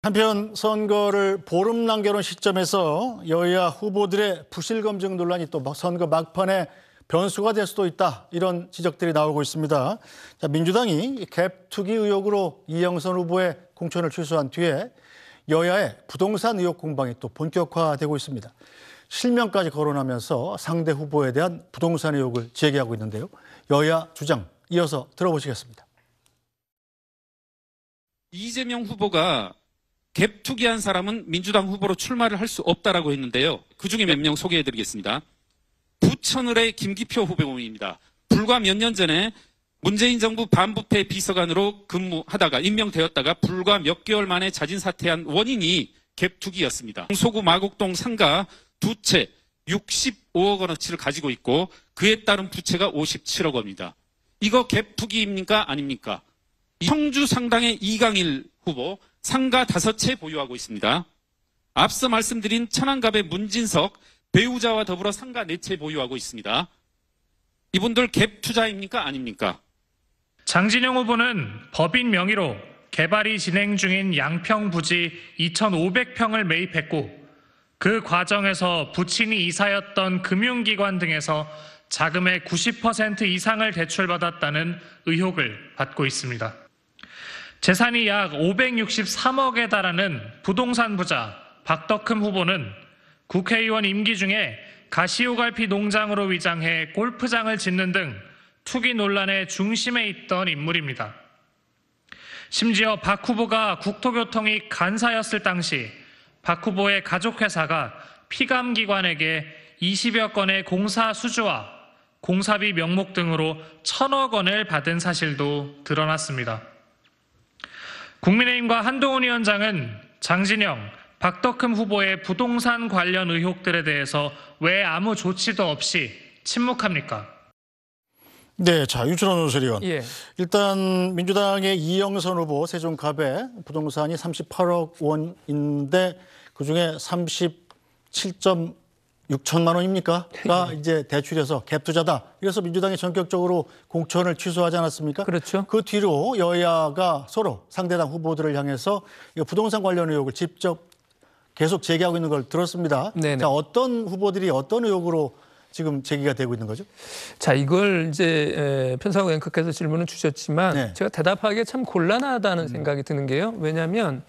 한편 선거를 보름 남겨놓은 시점에서 여야 후보들의 부실 검증 논란이 또 선거 막판에 변수가 될 수도 있다 이런 지적들이 나오고 있습니다. 자, 민주당이 갭 투기 의혹으로 이영선 후보의 공천을 취소한 뒤에 여야의 부동산 의혹 공방이 또 본격화되고 있습니다. 실명까지 거론하면서 상대 후보에 대한 부동산 의혹을 제기하고 있는데요. 여야 주장 이어서 들어보시겠습니다. 이재명 후보가 갭 투기한 사람은 민주당 후보로 출마를 할 수 없다라고 했는데요. 그 중에 몇 명 소개해드리겠습니다. 부천을의 김기표 후보입니다. 불과 몇 년 전에 문재인 정부 반부패 비서관으로 근무하다가 임명되었다가 불과 몇 개월 만에 자진 사퇴한 원인이 갭투기였습니다. 소구 마곡동 상가 두 채 65억 원어치를 가지고 있고 그에 따른 부채가 57억 원입니다. 이거 갭투기입니까? 아닙니까? 청주 상당의 이강일 후보 상가 다섯 채 보유하고 있습니다. 앞서 말씀드린 천안갑의 문진석 배우자와 더불어 상가 네 채 보유하고 있습니다. 이분들 갭 투자입니까? 아닙니까? 장진영 후보는 법인 명의로 개발이 진행 중인 양평 부지 2,500평을 매입했고 그 과정에서 부친이 이사였던 금융기관 등에서 자금의 90% 이상을 대출받았다는 의혹을 받고 있습니다. 재산이 약 563억에 달하는 부동산 부자 박덕흠 후보는 국회의원 임기 중에 가시오갈피 농장으로 위장해 골프장을 짓는 등 투기 논란의 중심에 있던 인물입니다. 심지어 박 후보가 국토교통이 간사였을 당시 박 후보의 가족회사가 피감기관에게 20여 건의 공사 수주와 공사비 명목 등으로 천억 원을 받은 사실도 드러났습니다. 국민의힘과 한동훈 위원장은 장진영, 박덕흠 후보의 부동산 관련 의혹들에 대해서 왜 아무 조치도 없이 침묵합니까? 네, 자 유철원 논설위원. 예. 일단 민주당의 이영선 후보 세종갑에 부동산이 38억 원인데 그중에 37. 6천만 원입니까? 가 예. 이제 대출해서 갭 투자다. 이래서 민주당이 전격적으로 공천을 취소하지 않았습니까? 그렇죠. 그 뒤로 여야가 서로 상대당 후보들을 향해서 부동산 관련 의혹을 직접 계속 제기하고 있는 걸 들었습니다. 네네. 자, 어떤 후보들이 어떤 의혹으로 지금 제기가 되고 있는 거죠? 자, 이걸 이제 편사하고 앵커께서 질문을 주셨지만 네. 제가 대답하기에 참 곤란하다는 음. 생각이 드는 게요. 왜냐하면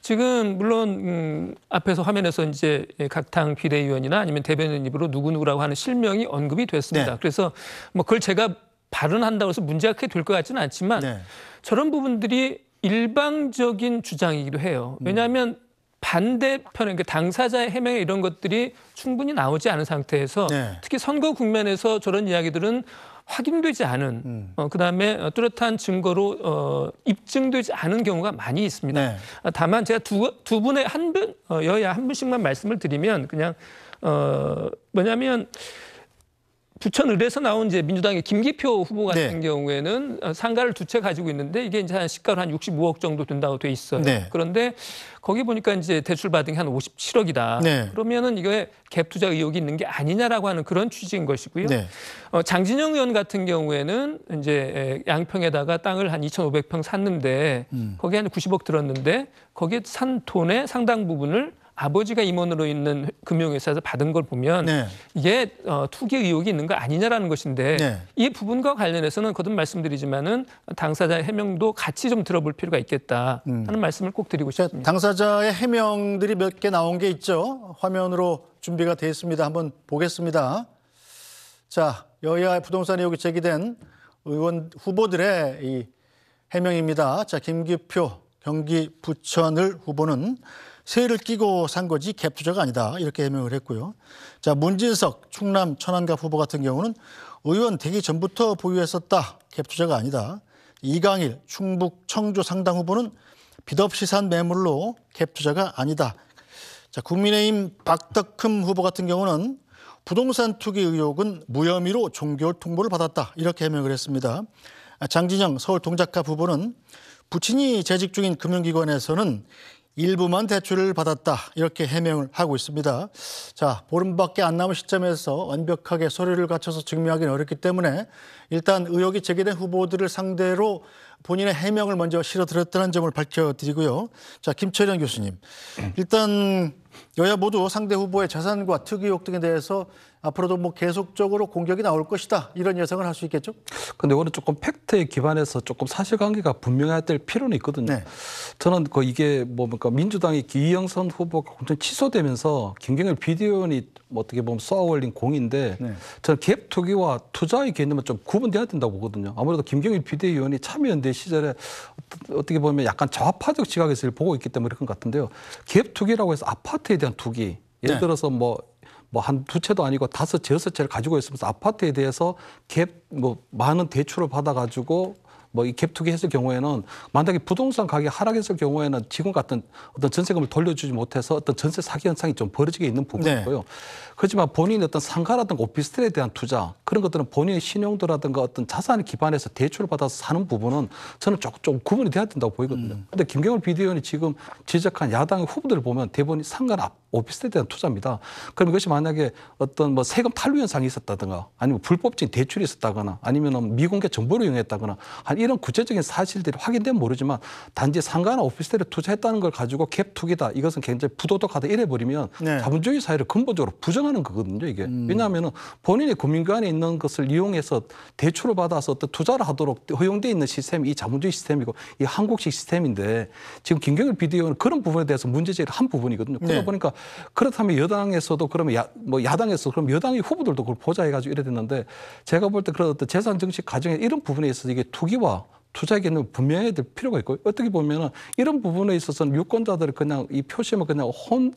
지금 물론 음, 앞에서 화면에서 이제 각당 비례위원이나 아니면 대변인입으로 누구누구라고 하는 실명이 언급이 됐습니다. 네. 그래서 뭐 그걸 제가 발언한다고 해서 문제가 크게 될 것 같지는 않지만 네. 저런 부분들이 일방적인 주장이기도 해요. 왜냐하면 음. 반대편에 그러니까 당사자의 해명에 이런 것들이 충분히 나오지 않은 상태에서 네. 특히 선거 국면에서 저런 이야기들은 확인되지 않은 음. 어, 그다음에 뚜렷한 증거로 어, 입증되지 않은 경우가 많이 있습니다. 네. 아, 다만 제가 두, 두 분의 한 분, 어, 여야 한 분씩만 말씀을 드리면 그냥 어, 뭐냐면 부천 을해서 나온 이제 민주당의 김기표 후보 같은 네. 경우에는 상가를 두 채 가지고 있는데 이게 이제 한 시가로 한 65억 정도 된다고 돼 있어요. 네. 그런데 거기 보니까 이제 대출 받은 게 한 57억이다. 네. 그러면은 이게 갭 투자 의혹이 있는 게 아니냐라고 하는 그런 취지인 것이고요. 네. 어, 장진영 의원 같은 경우에는 이제 양평에다가 땅을 한 2,500평 샀는데 음. 거기에 한 90억 들었는데 거기에 산 돈의 상당 부분을 아버지가 임원으로 있는 금융회사에서 받은 걸 보면 네. 이게 어, 투기 의혹이 있는 거 아니냐라는 것인데 네. 이 부분과 관련해서는 거듭 말씀드리지만은 당사자의 해명도 같이 좀 들어볼 필요가 있겠다 음. 하는 음. 말씀을 꼭 드리고 싶습니다. 당사자의 해명들이 몇 개 나온 게 있죠. 화면으로 준비가 돼 있습니다. 한번 보겠습니다. 자, 여야 부동산 의혹이 제기된 의원 후보들의 이 해명입니다. 자, 김기표 경기부천을 후보는 세를 끼고 산 거지 갭 투자가 아니다 이렇게 해명을 했고요. 자 문진석 충남 천안갑 후보 같은 경우는 의원 되기 전부터 보유했었다 갭 투자가 아니다. 이강일 충북 청주 상당 후보는 빚없이 산 매물로 갭 투자가 아니다. 자 국민의힘 박덕흠 후보 같은 경우는 부동산 투기 의혹은 무혐의로 종결 통보를 받았다 이렇게 해명을 했습니다. 아, 장진영 서울 동작가 후보는 부친이 재직 중인 금융기관에서는 일부만 대출을 받았다 이렇게 해명을 하고 있습니다. 자 보름밖에 안 남은 시점에서 완벽하게 서류를 갖춰서 증명하기는 어렵기 때문에 일단 의혹이 제기된 후보들을 상대로 본인의 해명을 먼저 실어드렸다는 점을 밝혀드리고요. 자 김철현 교수님, 일단 여야 모두 상대 후보의 재산과 특이 의혹 등에 대해서 앞으로도 뭐 계속적으로 공격이 나올 것이다 이런 예상을 할 수 있겠죠. 근데 오늘 조금 팩트에 기반해서 조금 사실관계가 분명해야 될 필요는 있거든요. 네. 저는 그 이게 뭐그니까 민주당의 기영선 후보가 공천 취소되면서 김경일 비대위원이 뭐 어떻게 보면 쏘아올린 공인데 네. 저는 갭 투기와 투자의 개념은 좀 구분돼야 된다고 보거든요. 아무래도 김경일 비대위원이 참여연대 시절에 어떻게 보면 약간 좌파적 지각에서 보고 있기 때문에 그런 것 같은데요. 갭 투기라고 해서 아파트에 대한 투기 예를 네. 들어서 뭐 뭐한두 채도 아니고 다섯 채, 여섯 채를 가지고 있으면서 아파트에 대해서 갭, 뭐 많은 대출을 받아가지고 뭐 이 갭투기 했을 경우에는 만약에 부동산 가격 하락했을 경우에는 지금 같은 어떤 전세금을 돌려주지 못해서 어떤 전세 사기 현상이 좀 벌어지게 있는 부분이고요. 네. 그렇지만 본인의 어떤 상가라든가 오피스텔에 대한 투자 그런 것들은 본인의 신용도라든가 어떤 자산을 기반해서 대출을 받아서 사는 부분은 저는 조금, 조금 구분이 돼야 된다고 보이거든요. 음. 근데 김경월 비대위원이 지금 지적한 야당의 후보들 을 보면 대부분 상가앞 오피스텔에 어, 대한 투자입니다. 그럼 이것이 만약에 어떤 뭐 세금 탈루 현상이 있었다든가 아니면 불법적인 대출이 있었다거나 아니면 미공개 정보를 이용했다거나 한 이런 구체적인 사실들이 확인되면 모르지만 단지 상가나 오피스텔에 투자했다는 걸 가지고 갭 투기다 이것은 굉장히 부도덕하다 이래버리면 네. 자본주의 사회를 근본적으로 부정하는 거거든요 이게 음. 왜냐하면 본인의 금융기관에 있는 것을 이용해서 대출을 받아서 어떤 투자를 하도록 허용돼 있는 시스템이 이 자본주의 시스템이고 이 한국식 시스템인데 지금 김경일 비디오는 그런 부분에 대해서 문제제기를 한 부분이거든요 그러다 네. 보니까 그렇다면 여당에서도 그러면 야, 뭐 야당에서 그럼 여당의 후보들도 그걸 보자 해가지고 이래 됐는데 제가 볼 때 그런 어떤 재산 정치 과정에 이런 부분에 있어서 이게 투기와 투자기는 분명해야 될 필요가 있고 어떻게 보면은 이런 부분에 있어서는 유권자들이 그냥 이 표심을 그냥 혼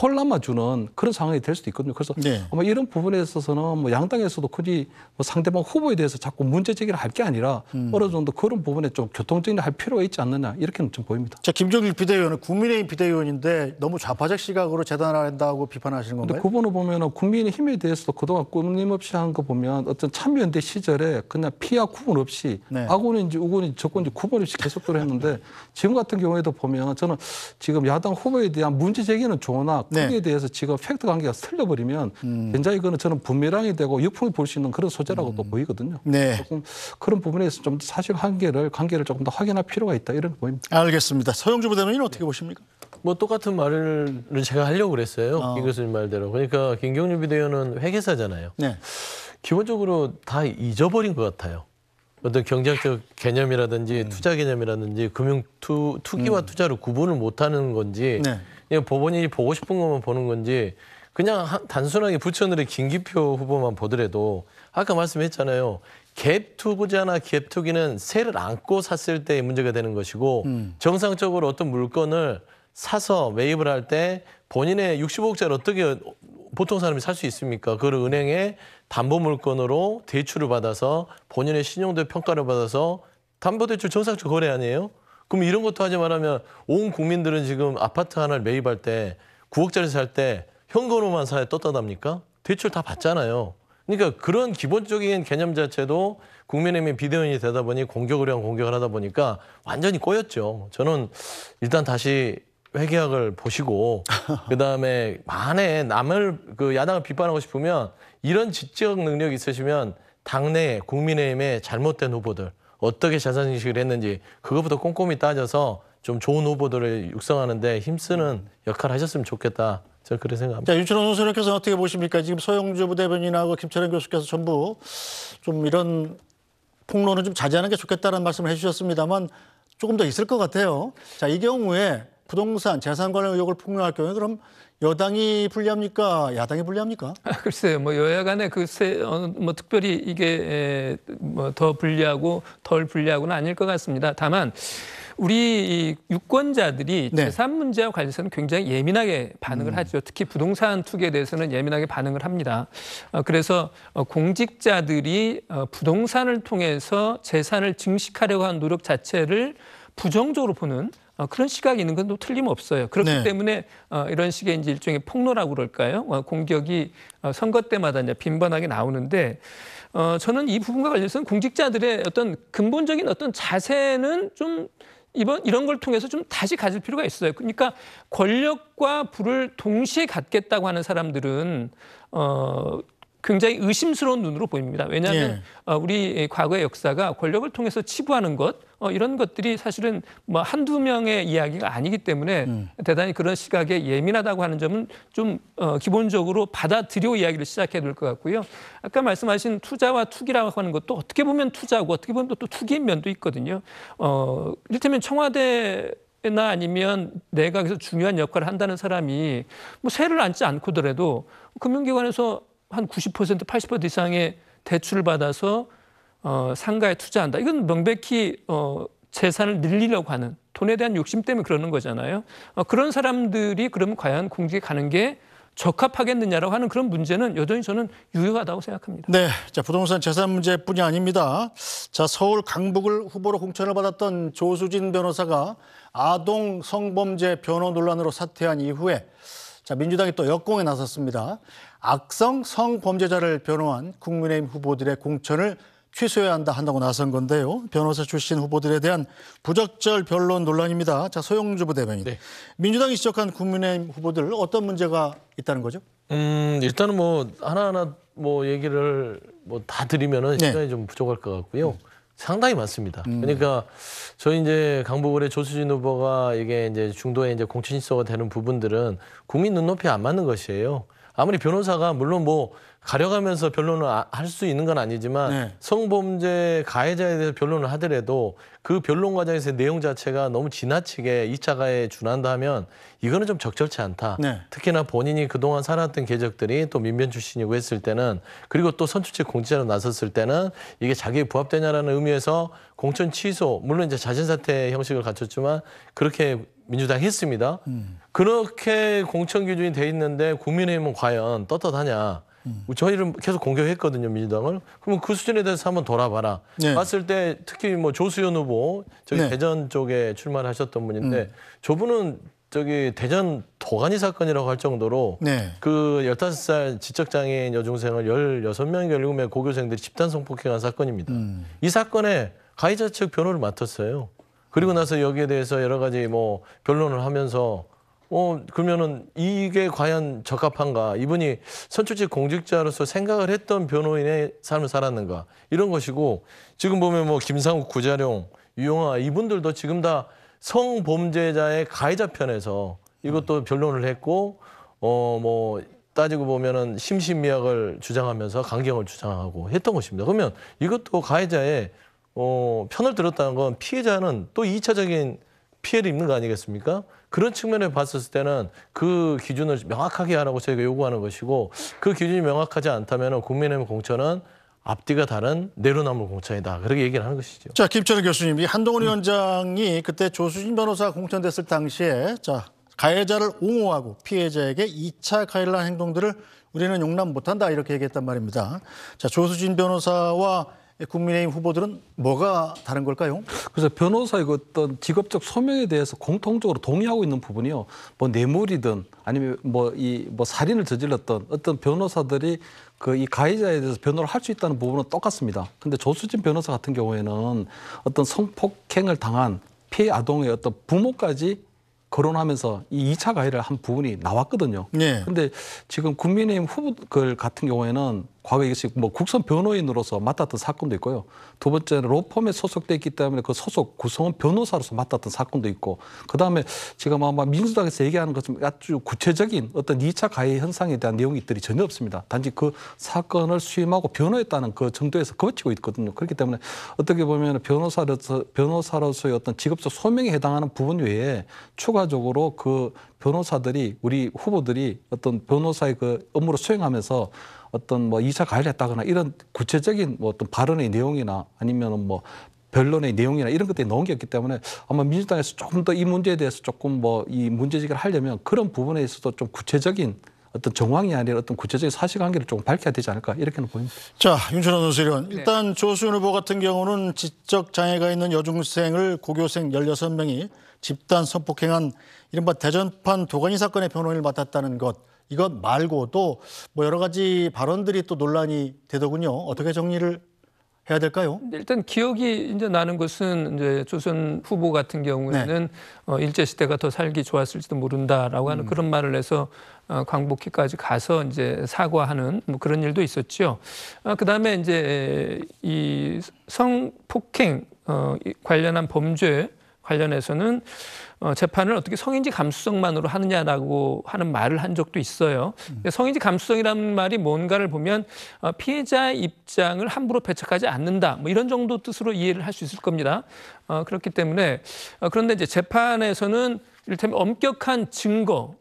혼란만 주는 그런 상황이 될 수도 있거든요. 그래서 네. 아마 이런 부분에 있어서는 뭐 양당에서도 굳이 뭐 상대방 후보에 대해서 자꾸 문제 제기를 할 게 아니라 음. 어느 정도 그런 부분에 좀 교통정리 할 필요가 있지 않느냐 이렇게는 좀 보입니다. 자 김종일 비대위원은 국민의힘 비대위원인데 너무 좌파적 시각으로 재단한다고 을 비판하시는 건가요? 근데 그분을 보면은 국민의힘에 대해서도 그동안 꾸밈없이 한거 보면 어떤 참여연대 시절에 그냥 피하 구분 없이 네. 아군인지 우군 정권이 정권이 쿠버립 계속적으로 했는데 지금 같은 경우에도 보면 저는 지금 야당 후보에 대한 문제 제기는 좋으나 네. 거기에 네. 대해서 지금 팩트 관계가 틀려버리면 음. 굉장히 그거는 저는 분명하게 되고 유풍이볼수 있는 그런 소재라고 음. 또 보이거든요. 네. 조금 그런 부분에서 좀 사실 한계를 관계를 조금 더 확인할 필요가 있다 이런 보입니다. 알겠습니다. 서영주 부대는 어떻게 네. 보십니까? 뭐 똑같은 말을 제가 하려고 그랬어요. 어. 김교수 말대로. 그러니까 김경률 비대위원은 회계사잖아요. 네. 기본적으로 다 잊어버린 것 같아요. 어떤 경제학적 개념이라든지 음. 투자 개념이라든지 금융 투, 투기와 음. 투자를 구분을 못하는 건지 네. 법원이 보고 싶은 것만 보는 건지 그냥 하, 단순하게 부천을의 김기표 후보만 보더라도 아까 말씀했잖아요. 갭 투자나 구갭 투기는 세를 안고 샀을 때 문제가 되는 것이고 음. 정상적으로 어떤 물건을 사서 매입을 할 때 본인의 65억짜리 어떻게 보통 사람이 살 수 있습니까? 그걸 은행에 담보물건으로 대출을 받아서 본인의 신용도 평가를 받아서 담보대출 정상적 거래 아니에요? 그럼 이런 것도 하지 말하면 온 국민들은 지금 아파트 하나를 매입할 때 9억짜리 살 때 현금으로만 사야 떳떳합니까? 대출 다 받잖아요. 그러니까 그런 기본적인 개념 자체도 국민의힘이 비대위원이 되다 보니 공격을 위한 공격을 하다 보니까 완전히 꼬였죠. 저는 일단 다시 회계학을 보시고 그다음에 만에 남을 그 야당을 비판하고 싶으면 이런 지적 능력이 있으시면 당내 국민의힘의 잘못된 후보들 어떻게 자산 인식을 했는지 그것부터 꼼꼼히 따져서 좀 좋은 후보들을 육성하는데 힘쓰는 역할을 하셨으면 좋겠다. 저 그렇게 생각합니다. 자, 유철원 선생님께서 어떻게 보십니까? 지금 서영주 부대변인하고 김철현 교수께서 전부 좀 이런 폭로는 좀 자제하는 게 좋겠다는 말씀을 해주셨습니다만 조금 더 있을 것 같아요. 자, 이 경우에 부동산 재산 관련 의혹을 폭로할 경우에 그럼 여당이 불리합니까? 야당이 불리합니까? 아, 글쎄요. 뭐 여야간에 그뭐 어, 특별히 이게 뭐 더 불리하고 덜 불리하고는 아닐 것 같습니다. 다만 우리 유권자들이 네. 재산 문제와 관련해서는 굉장히 예민하게 반응을 음. 하죠. 특히 부동산 투기에 대해서는 예민하게 반응을 합니다. 어, 그래서 어, 공직자들이 부동산을 통해서 재산을 증식하려고 한 노력 자체를 부정적으로 보는 어, 그런 시각이 있는 건 또 틀림없어요. 그렇기 네. 때문에 어, 이런 식의 이제 일종의 폭로라고 그럴까요? 어, 공격이 어, 선거 때마다 이제 빈번하게 나오는데 어, 저는 이 부분과 관련해서는 공직자들의 어떤 근본적인 어떤 자세는 좀 이번 이런 걸 통해서 좀 다시 가질 필요가 있어요. 그러니까 권력과 부를 동시에 갖겠다고 하는 사람들은 어 굉장히 의심스러운 눈으로 보입니다. 왜냐하면 예. 어, 우리 과거의 역사가 권력을 통해서 치부하는 것 어, 이런 것들이 사실은 뭐 한두 명의 이야기가 아니기 때문에 음. 대단히 그런 시각에 예민하다고 하는 점은 좀 어, 기본적으로 받아들여 이야기를 시작해야 될 것 같고요. 아까 말씀하신 투자와 투기라고 하는 것도 어떻게 보면 투자고 어떻게 보면 또, 투기인 면도 있거든요. 어, 이를테면 청와대 나 아니면 내각에서 중요한 역할을 한다는 사람이 뭐 세를 안지 않고더라도 금융기관에서 한90% 80% 이상의 대출을 받아서 어, 상가에 투자한다. 이건 명백히 어, 재산을 늘리려고 하는 돈에 대한 욕심 때문에 그러는 거잖아요. 어, 그런 사람들이 그러면 과연 공직에 가는 게 적합하겠느냐라고 하는 그런 문제는 여전히 저는 유효하다고 생각합니다. 네, 자 부동산 재산 문제뿐이 아닙니다. 자 서울 강북을 후보로 공천을 받았던 조수진 변호사가 아동 성범죄 변호 논란으로 사퇴한 이후에 자, 민주당이 또 역공에 나섰습니다. 악성 성범죄자를 변호한 국민의힘 후보들의 공천을 취소해야 한다 한다고 나선 건데요. 변호사 출신 후보들에 대한 부적절 변론 논란입니다. 자, 소영주 부대변인. 네. 민주당이 지적한 국민의힘 후보들 어떤 문제가 있다는 거죠? 음, 일단은 뭐 하나하나 뭐 얘기를 뭐 다 드리면은 네. 시간이 네. 좀 부족할 것 같고요. 음. 상당히 많습니다. 음. 그러니까 저희 이제 강북울의 조수진 후보가 이게 이제 중도에 이제 공천신서가 되는 부분들은 국민 눈높이에 안 맞는 것이에요. 아무리 변호사가 물론 뭐 가려가면서 변론을 아, 할수 있는 건 아니지만 네. 성범죄 가해자에 대해서 변론을 하더라도 그 변론 과정에서 내용 자체가 너무 지나치게 이차 가해에 준한다 하면 이거는 좀 적절치 않다. 네. 특히나 본인이 그동안 살았던 계적들이 또 민변 출신이고 했을 때는 그리고 또 선출직 공직자로 나섰을 때는 이게 자기에 부합되냐라는 의미에서 공천 취소 물론 이제 자진사퇴 형식을 갖췄지만 그렇게 민주당 했습니다. 음. 그렇게 공천 기준이 돼 있는데 국민의힘은 과연 떳떳하냐? 음. 뭐 저희를 계속 공격했거든요 민주당을. 그러면 그 수준에 대해서 한번 돌아봐라. 네. 봤을 때 특히 뭐조수연 후보 저기 네. 대전 쪽에 출마하셨던 분인데 음. 저분은 저기 대전 도가니 사건이라고 할 정도로 네. 그 15살 지적장애인 여중생을 16명 결국에 고교생들이 집단 성폭행한 사건입니다. 음. 이 사건에 가해자 측 변호를 맡았어요. 그리고 나서 여기에 대해서 여러 가지 뭐 변론을 하면서 어, 그러면은 이게 과연 적합한가? 이분이 선출직 공직자로서 생각을 했던 변호인의 삶을 살았는가? 이런 것이고 지금 보면 뭐 김상욱, 구자룡, 유용아 이분들도 지금 다 성범죄자의 가해자 편에서 이것도 변론을 했고 어뭐 따지고 보면은 심신미약을 주장하면서 강경을 주장하고 했던 것입니다. 그러면 이것도 가해자의 어 편을 들었다는 건 피해자는 또이차적인 피해를 입는 거 아니겠습니까? 그런 측면을 봤었을 때는 그 기준을 명확하게 하라고 저희가 요구하는 것이고 그 기준이 명확하지 않다면 국민의힘 공천은 앞뒤가 다른 내로남불 공천이다. 그렇게 얘기를 하는 것이죠. 자, 김철우 교수님, 이 한동훈 음. 위원장이 그때 조수진 변호사 공천됐을 당시에 자 가해자를 옹호하고 피해자에게 2차 가해를 한 행동들을 우리는 용납 못한다 이렇게 얘기했단 말입니다. 자, 조수진 변호사와 예, 국민의힘 후보들은 뭐가 다른 걸까요? 그래서 변호사의 그 어떤 직업적 소명에 대해서 공통적으로 동의하고 있는 부분이요. 뭐 뇌물이든 아니면 뭐 이뭐 뭐 살인을 저질렀던 어떤 변호사들이 그 이 가해자에 대해서 변호를 할 수 있다는 부분은 똑같습니다. 근데 조수진 변호사 같은 경우에는 어떤 성폭행을 당한 피해 아동의 어떤 부모까지 거론하면서 이 2차 가해를 한 부분이 나왔거든요. 네. 근데 지금 국민의힘 후보들 같은 경우에는 과거 이것이 뭐 국선 변호인으로서 맡았던 사건도 있고요. 두 번째는 로펌에 소속돼 있기 때문에 그 소속 구성원 변호사로서 맡았던 사건도 있고 그다음에 지금 아마 민주당에서 얘기하는 것은 아주 구체적인 어떤 2차 가해 현상에 대한 내용들이 전혀 없습니다. 단지 그 사건을 수임하고 변호했다는 그 정도에서 거치고 있거든요. 그렇기 때문에 어떻게 보면 변호사로서 변호사로서의 어떤 직업적 소명에 해당하는 부분 외에 추가 결과적으로 그 변호사들이 우리 후보들이 어떤 변호사의 그 업무를 수행하면서 어떤 뭐 이사 가해했다거나 이런 구체적인 뭐 어떤 발언의 내용이나 아니면은 뭐 변론의 내용이나 이런 것들이 나온 게 없기 때문에 아마 민주당에서 조금 더 이 문제에 대해서 조금 뭐 이 문제제기를 하려면 그런 부분에 있어서 좀 구체적인 어떤 정황이 아니라 어떤 구체적인 사실관계를 조금 밝혀야 되지 않을까 이렇게는 보입니다. 자, 윤철원 논술위원. 네. 일단 조수연 후보 같은 경우는 지적 장애가 있는 여중생을 고교생 16명이 집단 성폭행한 이른바 대전판 도가니 사건의 변호인을 맡았다는 것. 이것 말고도 뭐 여러 가지 발언들이 또 논란이 되더군요. 어떻게 정리를 해야 될까요? 일단 기억이 이제 나는 것은 이제 조선 후보 같은 경우에는 네. 어, 일제 시대가 더 살기 좋았을지도 모른다라고 하는 음. 그런 말을 해서 어, 광복기까지 가서 이제 사과하는 뭐 그런 일도 있었죠. 아, 그다음에 이제 이 성폭행 어, 관련한 범죄 관련해서는 어, 재판을 어떻게 성인지 감수성만으로 하느냐라고 하는 말을 한 적도 있어요. 음. 성인지 감수성이라는 말이 뭔가를 보면 어, 피해자 입장을 함부로 배척하지 않는다. 뭐 이런 정도 뜻으로 이해를 할 수 있을 겁니다. 어, 그렇기 때문에 어, 그런데 이제 재판에서는 이를테면 엄격한 증거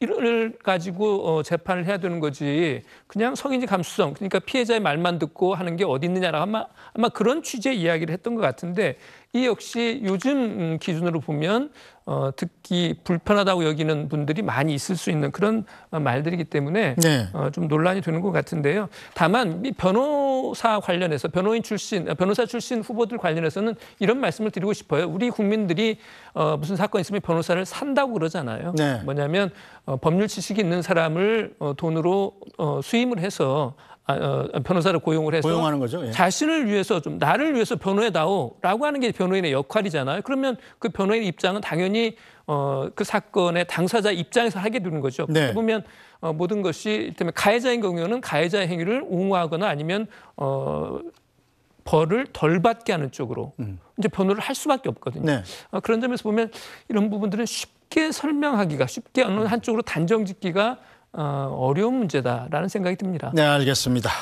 이를 가지고 재판을 해야 되는 거지 그냥 성인지 감수성 그러니까 피해자의 말만 듣고 하는 게 어디 있느냐라고 아마, 아마 그런 취지의 이야기를 했던 것 같은데 이 역시 요즘 음, 기준으로 보면 어, 듣기 불편하다고 여기는 분들이 많이 있을 수 있는 그런 어, 말들이기 때문에 네. 어, 좀 논란이 되는 것 같은데요. 다만 이 변호사 관련해서 변호인 출신, 아, 변호사 출신 후보들 관련해서는 이런 말씀을 드리고 싶어요. 우리 국민들이 어, 무슨 사건 있으면 변호사를 산다고 그러잖아요. 네. 뭐냐면 어, 법률 지식이 있는 사람을 어, 돈으로 어, 수임을 해서 아, 어, 변호사를 고용을 해서 고용하는 거죠. 예. 자신을 위해서 좀 나를 위해서 변호해다오라고 하는 게 변호인의 역할이잖아요. 그러면 그 변호인의 입장은 당연히 어, 그 사건의 당사자 입장에서 하게 되는 거죠. 네. 보면 어, 모든 것이 때문에 가해자인 경우는 에 가해자의 행위를 옹호하거나 아니면 어, 벌을 덜 받게 하는 쪽으로 음. 이제 변호를 할 수밖에 없거든요. 네. 어, 그런 점에서 보면 이런 부분들은 쉽게 설명하기가 쉽게 어느 한쪽으로 단정짓기가 어, 어려운 문제다라는 생각이 듭니다. 네, 알겠습니다.